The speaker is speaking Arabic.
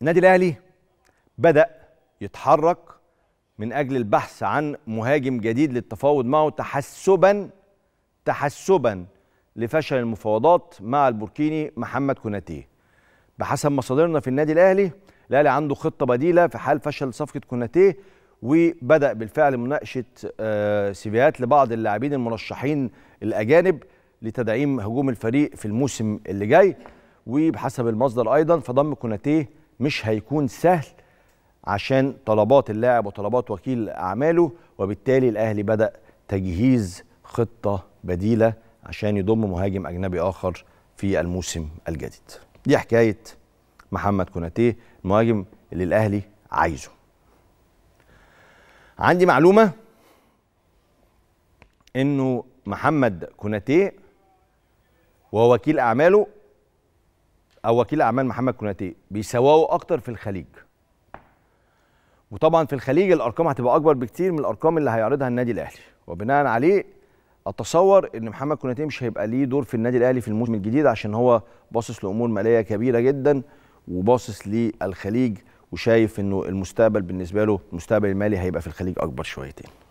النادي الاهلي بدا يتحرك من اجل البحث عن مهاجم جديد للتفاوض معه تحسبا تحسبا لفشل المفاوضات مع البوركيني محمد كوناتيه بحسب مصادرنا في النادي الاهلي الاهلي عنده خطه بديله في حال فشل صفقه كوناتيه وبدا بالفعل مناقشه آه، سيفيهات لبعض اللاعبين المرشحين الاجانب لتدعيم هجوم الفريق في الموسم اللي جاي وبحسب المصدر ايضا فضم كوناتيه مش هيكون سهل عشان طلبات اللاعب وطلبات وكيل اعماله وبالتالي الاهلي بدا تجهيز خطه بديله عشان يضم مهاجم اجنبي اخر في الموسم الجديد دي حكايه محمد كوناتيه المهاجم اللي الاهلي عايزه عندي معلومه انه محمد كوناتيه ووكيل اعماله او وكيل اعمال محمد كوناتي بيساووا اكتر في الخليج وطبعا في الخليج الارقام هتبقى اكبر بكتير من الارقام اللي هيعرضها النادي الاهلي وبناء عليه اتصور ان محمد كوناتي مش هيبقى ليه دور في النادي الاهلي في الموسم الجديد عشان هو باصص لامور ماليه كبيره جدا وباصص للخليج وشايف انه المستقبل بالنسبه له المستقبل المالي هيبقى في الخليج اكبر شويتين